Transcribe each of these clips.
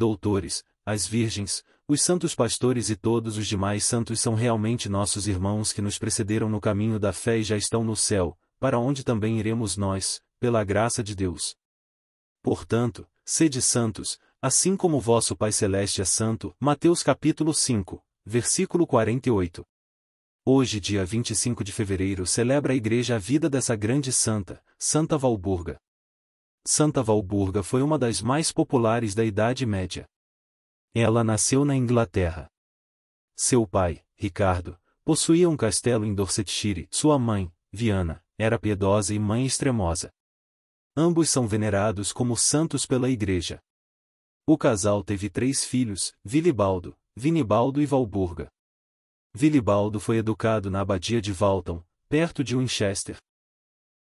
doutores, as virgens, os santos pastores e todos os demais santos são realmente nossos irmãos que nos precederam no caminho da fé e já estão no céu, para onde também iremos nós, pela graça de Deus. Portanto, sede santos, assim como vosso Pai Celeste é santo. Mateus capítulo 5, versículo 48. Hoje, dia 25 de fevereiro, celebra a igreja a vida dessa grande santa, Santa Valburga. Santa Valburga foi uma das mais populares da Idade Média. Ela nasceu na Inglaterra. Seu pai, Ricardo, possuía um castelo em Dorsetshire, sua mãe, Viana, era piedosa e mãe extremosa. Ambos são venerados como santos pela Igreja. O casal teve três filhos, Vilibaldo, Vinibaldo e Valburga. Vilibaldo foi educado na abadia de Walton, perto de Winchester.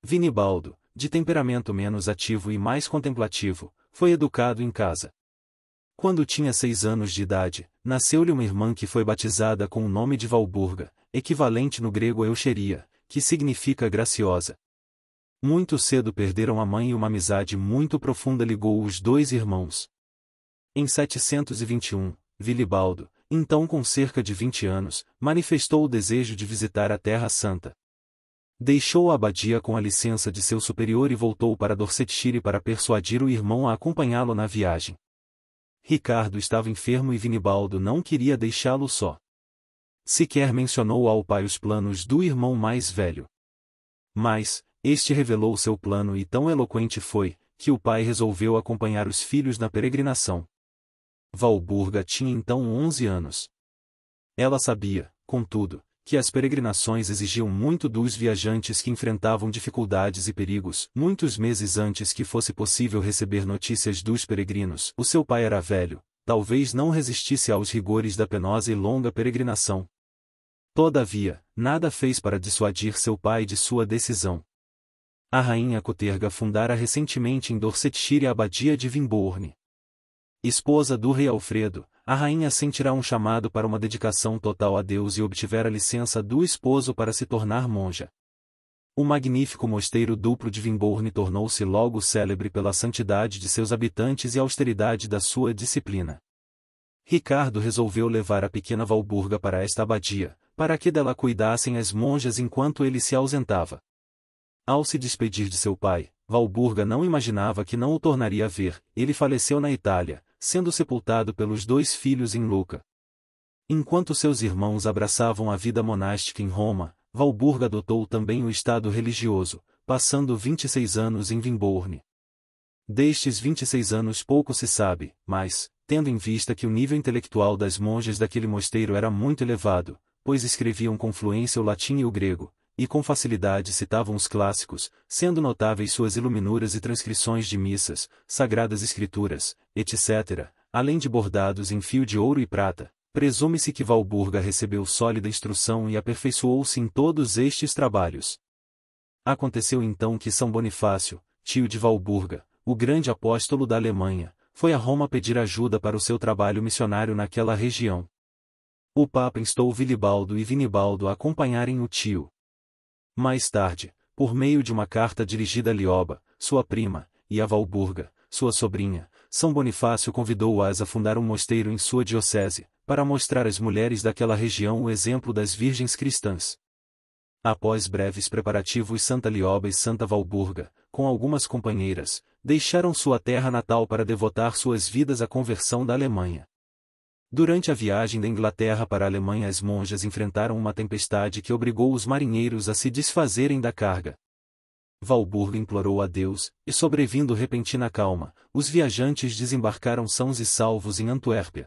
Vinibaldo, de temperamento menos ativo e mais contemplativo, foi educado em casa. Quando tinha seis anos de idade, nasceu-lhe uma irmã que foi batizada com o nome de Valburga, equivalente no grego Eucheria, que significa graciosa. Muito cedo perderam a mãe e uma amizade muito profunda ligou os dois irmãos. Em 721, Vilibaldo, então com cerca de 20 anos, manifestou o desejo de visitar a Terra Santa. Deixou a abadia com a licença de seu superior e voltou para Dorsetshire para persuadir o irmão a acompanhá-lo na viagem. Ricardo estava enfermo e Vinibaldo não queria deixá-lo só. Sequer mencionou ao pai os planos do irmão mais velho. Mas, este revelou seu plano e tão eloquente foi, que o pai resolveu acompanhar os filhos na peregrinação. Valburga tinha então 11 anos. Ela sabia, contudo, que as peregrinações exigiam muito dos viajantes que enfrentavam dificuldades e perigos. Muitos meses antes que fosse possível receber notícias dos peregrinos, o seu pai era velho, talvez não resistisse aos rigores da penosa e longa peregrinação. Todavia, nada fez para dissuadir seu pai de sua decisão. A rainha Coterga fundara recentemente em Dorsetshire a abadia de Wimborne, Esposa do rei Alfredo, a rainha sentirá um chamado para uma dedicação total a Deus e obtiver a licença do esposo para se tornar monja. O magnífico mosteiro duplo de Vimborne tornou-se logo célebre pela santidade de seus habitantes e austeridade da sua disciplina. Ricardo resolveu levar a pequena Valburga para esta abadia, para que dela cuidassem as monjas enquanto ele se ausentava. Ao se despedir de seu pai, Valburga não imaginava que não o tornaria a ver, ele faleceu na Itália, sendo sepultado pelos dois filhos em Luca, Enquanto seus irmãos abraçavam a vida monástica em Roma, Valburga adotou também o estado religioso, passando 26 anos em Vimborne. Destes 26 anos pouco se sabe, mas, tendo em vista que o nível intelectual das monjas daquele mosteiro era muito elevado, pois escreviam com fluência o latim e o grego, e com facilidade citavam os clássicos, sendo notáveis suas iluminuras e transcrições de missas, sagradas escrituras, etc., além de bordados em fio de ouro e prata. Presume-se que Valburga recebeu sólida instrução e aperfeiçoou-se em todos estes trabalhos. Aconteceu então que São Bonifácio, tio de Valburga, o grande apóstolo da Alemanha, foi a Roma pedir ajuda para o seu trabalho missionário naquela região. O Papa instou Vilibaldo e Vinibaldo a acompanharem o tio, mais tarde, por meio de uma carta dirigida a Lioba, sua prima, e a Valburga, sua sobrinha, São Bonifácio convidou-as a fundar um mosteiro em sua diocese, para mostrar às mulheres daquela região o exemplo das virgens cristãs. Após breves preparativos Santa Lioba e Santa Valburga, com algumas companheiras, deixaram sua terra natal para devotar suas vidas à conversão da Alemanha. Durante a viagem da Inglaterra para a Alemanha, as monjas enfrentaram uma tempestade que obrigou os marinheiros a se desfazerem da carga. Valburgo implorou a Deus, e sobrevindo repentina calma, os viajantes desembarcaram sãos e salvos em Antuérpia.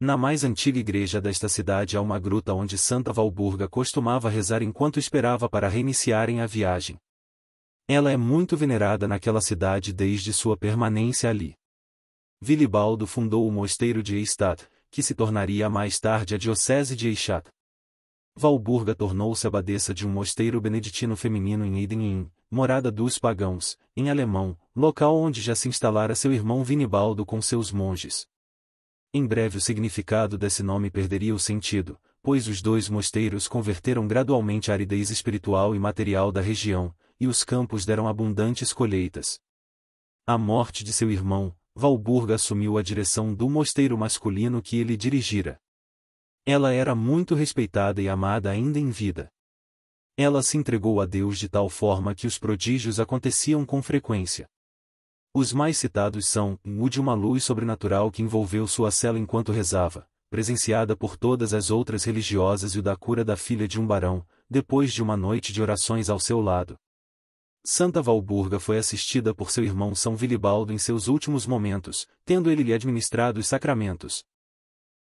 Na mais antiga igreja desta cidade há uma gruta onde Santa Valburga costumava rezar enquanto esperava para reiniciarem a viagem. Ela é muito venerada naquela cidade desde sua permanência ali. Vilibaldo fundou o mosteiro de Eichstätt, que se tornaria mais tarde a diocese de Eichstätt. Valburga tornou-se abadesa de um mosteiro beneditino feminino em Eidenin, morada dos pagãos, em alemão, local onde já se instalara seu irmão Vinibaldo com seus monges. Em breve o significado desse nome perderia o sentido, pois os dois mosteiros converteram gradualmente a aridez espiritual e material da região, e os campos deram abundantes colheitas. A morte de seu irmão, Valburga assumiu a direção do mosteiro masculino que ele dirigira. Ela era muito respeitada e amada ainda em vida. Ela se entregou a Deus de tal forma que os prodígios aconteciam com frequência. Os mais citados são o de uma luz sobrenatural que envolveu sua cela enquanto rezava, presenciada por todas as outras religiosas e o da cura da filha de um barão, depois de uma noite de orações ao seu lado. Santa Valburga foi assistida por seu irmão São Vilibaldo em seus últimos momentos, tendo ele lhe administrado os sacramentos.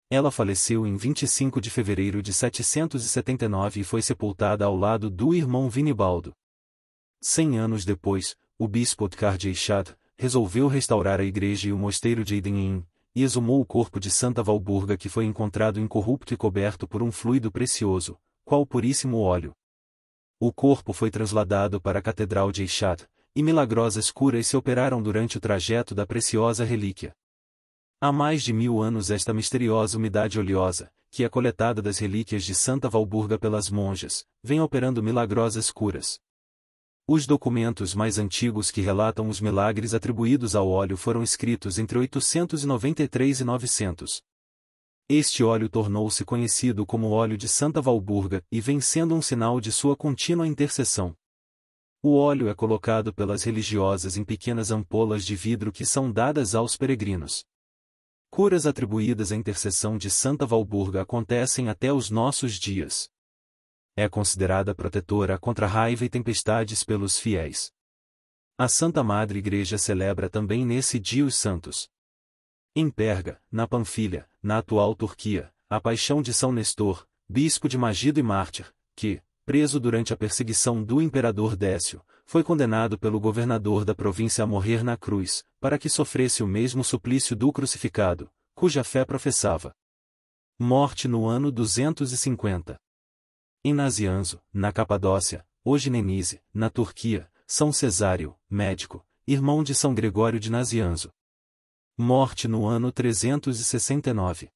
Ela faleceu em 25 de fevereiro de 779 e foi sepultada ao lado do irmão Vinibaldo. Cem anos depois, o bispo Otkar de resolveu restaurar a igreja e o mosteiro de Idenim, e exumou o corpo de Santa Valburga que foi encontrado incorrupto e coberto por um fluido precioso, qual puríssimo óleo. O corpo foi transladado para a Catedral de Eichat, e milagrosas curas se operaram durante o trajeto da preciosa relíquia. Há mais de mil anos esta misteriosa umidade oleosa, que é coletada das relíquias de Santa Valburga pelas monjas, vem operando milagrosas curas. Os documentos mais antigos que relatam os milagres atribuídos ao óleo foram escritos entre 893 e 900. Este óleo tornou-se conhecido como óleo de Santa Valburga e vem sendo um sinal de sua contínua intercessão. O óleo é colocado pelas religiosas em pequenas ampolas de vidro que são dadas aos peregrinos. Curas atribuídas à intercessão de Santa Valburga acontecem até os nossos dias. É considerada protetora contra raiva e tempestades pelos fiéis. A Santa Madre Igreja celebra também nesse dia os santos. Em Perga, na Panfilha, na atual Turquia, a paixão de São Nestor, bispo de Magido e mártir, que, preso durante a perseguição do imperador Décio, foi condenado pelo governador da província a morrer na cruz, para que sofresse o mesmo suplício do crucificado, cuja fé professava. Morte no ano 250. Em Nazianzo, na Capadócia, hoje Nenise, na Turquia, São Cesário, médico, irmão de São Gregório de Nazianzo, Morte no ano 369.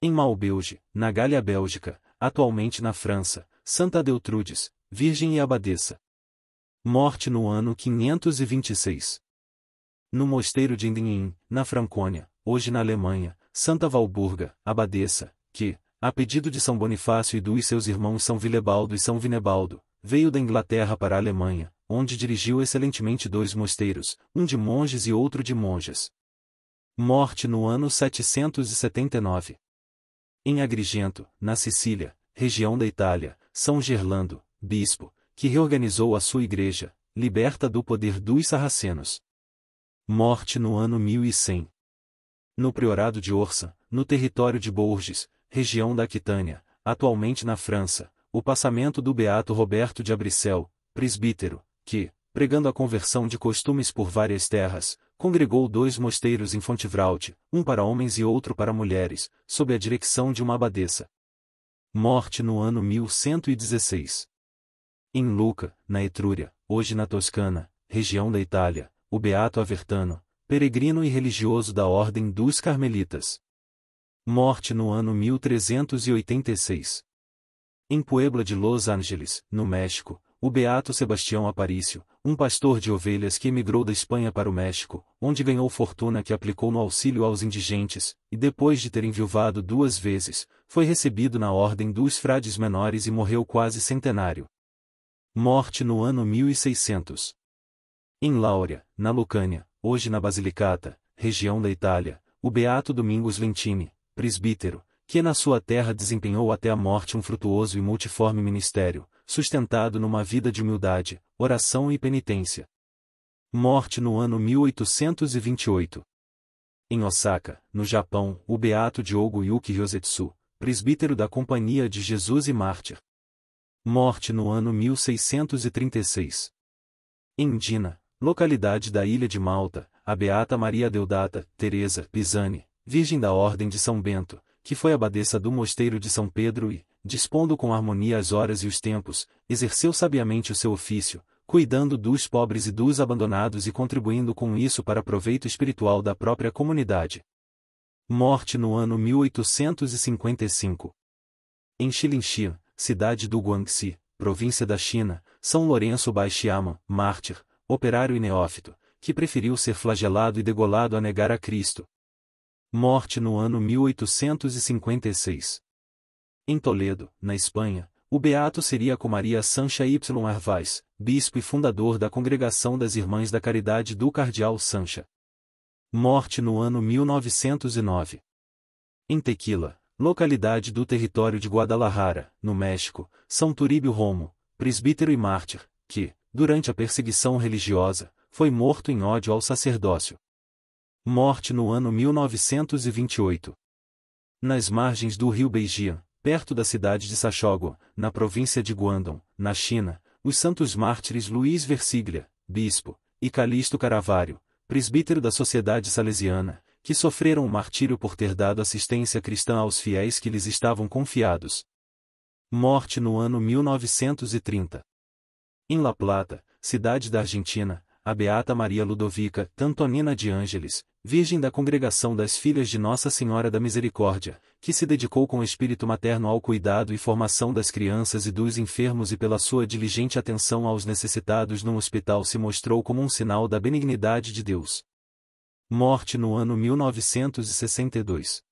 Em Malbeuge, na Galha Bélgica, atualmente na França, Santa Deutrudes, Virgem e Abadesa. Morte no ano 526. No mosteiro de Indinhim, na Francônia, hoje na Alemanha, Santa Valburga, Abadesa, que, a pedido de São Bonifácio e dos seus irmãos São Vilebaldo e São Vinebaldo, veio da Inglaterra para a Alemanha, onde dirigiu excelentemente dois mosteiros, um de monges e outro de monjas. Morte no ano 779. Em Agrigento, na Sicília, região da Itália, São Gerlando, bispo, que reorganizou a sua igreja, liberta do poder dos sarracenos. Morte no ano 1100. No priorado de Orsa, no território de Bourges, região da Aquitânia, atualmente na França, o passamento do beato Roberto de Abricel, presbítero, que, pregando a conversão de costumes por várias terras, congregou dois mosteiros em Fontivraude, um para homens e outro para mulheres, sob a direção de uma abadesa. Morte no ano 1116. Em Luca, na Etrúria, hoje na Toscana, região da Itália, o Beato Avertano, peregrino e religioso da Ordem dos Carmelitas. Morte no ano 1386. Em Puebla de Los Angeles, no México, o Beato Sebastião Aparício, um pastor de ovelhas que emigrou da Espanha para o México, onde ganhou fortuna que aplicou no auxílio aos indigentes, e depois de ter enviuvado duas vezes, foi recebido na Ordem dos Frades Menores e morreu quase centenário. Morte no ano 1600. Em Láurea, na Lucânia, hoje na Basilicata, região da Itália, o beato Domingos Ventini, presbítero, que na sua terra desempenhou até a morte um frutuoso e multiforme ministério, sustentado numa vida de humildade, oração e penitência. Morte no ano 1828. Em Osaka, no Japão, o beato Diogo Yuki Yosetsu, presbítero da Companhia de Jesus e mártir. Morte no ano 1636. Em Dina, localidade da ilha de Malta, a beata Maria Deodata, Teresa Pisani, virgem da Ordem de São Bento, que foi abadesa do mosteiro de São Pedro e, dispondo com harmonia as horas e os tempos, exerceu sabiamente o seu ofício, cuidando dos pobres e dos abandonados e contribuindo com isso para proveito espiritual da própria comunidade. Morte no ano 1855. Em Xilinxia, cidade do Guangxi, província da China, São Lourenço Baixiama, mártir, operário e neófito, que preferiu ser flagelado e degolado a negar a Cristo. Morte no ano 1856. Em Toledo, na Espanha, o beato seria com Maria Sancha Y. Arvaz, bispo e fundador da Congregação das Irmãs da Caridade do Cardeal Sancha. Morte no ano 1909. Em Tequila, localidade do território de Guadalajara, no México, São Turíbio Romo, presbítero e mártir, que, durante a perseguição religiosa, foi morto em ódio ao sacerdócio. Morte no ano 1928. Nas margens do rio Beijian, perto da cidade de Sachogo, na província de Guangdong, na China, os santos mártires Luiz Versiglia, bispo, e Calixto Caravaggio, presbítero da Sociedade Salesiana, que sofreram o martírio por ter dado assistência cristã aos fiéis que lhes estavam confiados. Morte no ano 1930. Em La Plata, cidade da Argentina, a beata Maria Ludovica Tantonina de Ângeles, Virgem da Congregação das Filhas de Nossa Senhora da Misericórdia, que se dedicou com espírito materno ao cuidado e formação das crianças e dos enfermos e pela sua diligente atenção aos necessitados num hospital se mostrou como um sinal da benignidade de Deus. Morte no ano 1962.